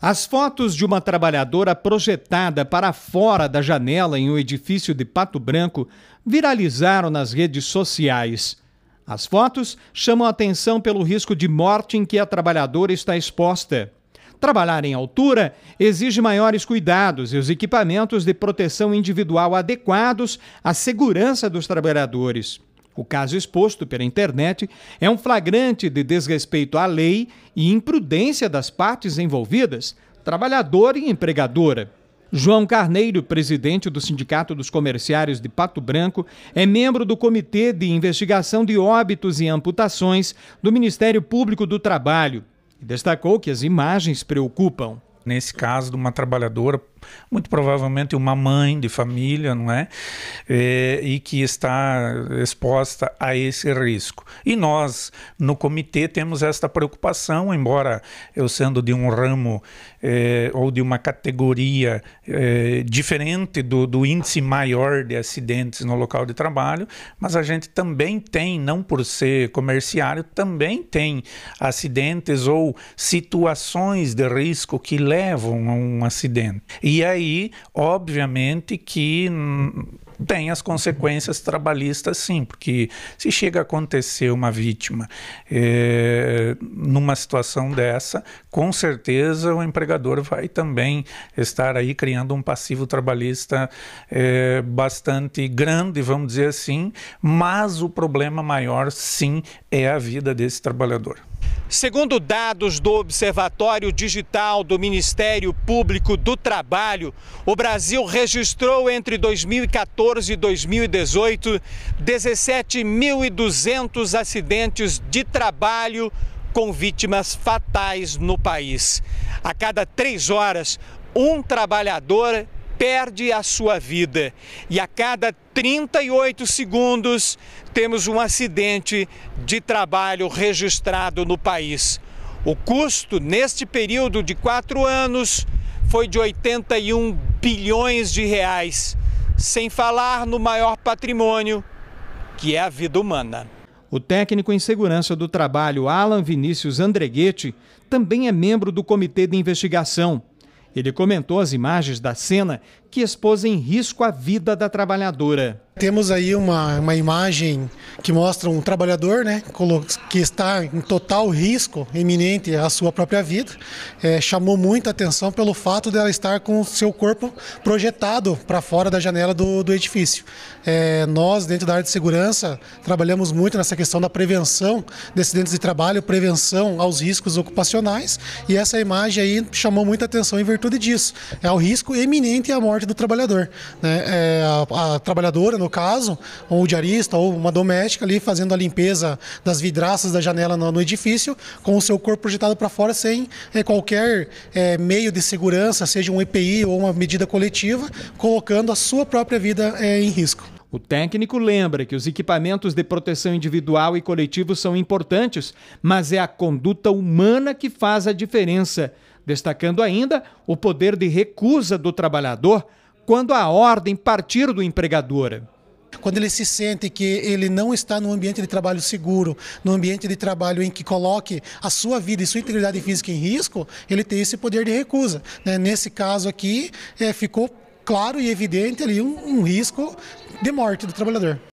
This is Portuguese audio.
As fotos de uma trabalhadora projetada para fora da janela em um edifício de Pato Branco viralizaram nas redes sociais. As fotos chamam a atenção pelo risco de morte em que a trabalhadora está exposta. Trabalhar em altura exige maiores cuidados e os equipamentos de proteção individual adequados à segurança dos trabalhadores. O caso exposto pela internet é um flagrante de desrespeito à lei e imprudência das partes envolvidas, trabalhador e empregadora. João Carneiro, presidente do Sindicato dos Comerciários de Pato Branco, é membro do Comitê de Investigação de Óbitos e Amputações do Ministério Público do Trabalho e destacou que as imagens preocupam. Nesse caso de uma trabalhadora muito provavelmente uma mãe de família, não é? é e que está exposta a esse risco. E nós, no comitê, temos esta preocupação, embora eu sendo de um ramo é, ou de uma categoria é, diferente do, do índice maior de acidentes no local de trabalho, mas a gente também tem, não por ser comerciário, também tem acidentes ou situações de risco que levam a um acidente. E e aí, obviamente, que tem as consequências trabalhistas, sim, porque se chega a acontecer uma vítima é, numa situação dessa, com certeza o empregador vai também estar aí criando um passivo trabalhista é, bastante grande, vamos dizer assim, mas o problema maior, sim, é a vida desse trabalhador. Segundo dados do Observatório Digital do Ministério Público do Trabalho, o Brasil registrou entre 2014 e 2018 17.200 acidentes de trabalho com vítimas fatais no país. A cada três horas, um trabalhador perde a sua vida. E a cada 38 segundos temos um acidente de trabalho registrado no país. O custo neste período de quatro anos foi de 81 bilhões de reais, sem falar no maior patrimônio, que é a vida humana. O técnico em segurança do trabalho Alan Vinícius Andreguete também é membro do comitê de investigação ele comentou as imagens da cena que expôs em risco a vida da trabalhadora. Temos aí uma, uma imagem que mostra um trabalhador né, que está em total risco iminente à sua própria vida. É, chamou muita atenção pelo fato dela estar com o seu corpo projetado para fora da janela do, do edifício. É, nós, dentro da área de segurança, trabalhamos muito nessa questão da prevenção de acidentes de trabalho, prevenção aos riscos ocupacionais, e essa imagem aí chamou muita atenção em virtude disso. É o risco iminente à morte do trabalhador. Né? É, a, a trabalhadora, no no caso, ou o diarista, ou uma doméstica ali fazendo a limpeza das vidraças da janela no, no edifício, com o seu corpo projetado para fora sem é, qualquer é, meio de segurança, seja um EPI ou uma medida coletiva, colocando a sua própria vida é, em risco. O técnico lembra que os equipamentos de proteção individual e coletivo são importantes, mas é a conduta humana que faz a diferença, destacando ainda o poder de recusa do trabalhador quando a ordem partir do empregador quando ele se sente que ele não está num ambiente de trabalho seguro, num ambiente de trabalho em que coloque a sua vida e sua integridade física em risco, ele tem esse poder de recusa. Né? Nesse caso aqui, é, ficou claro e evidente ali um, um risco de morte do trabalhador.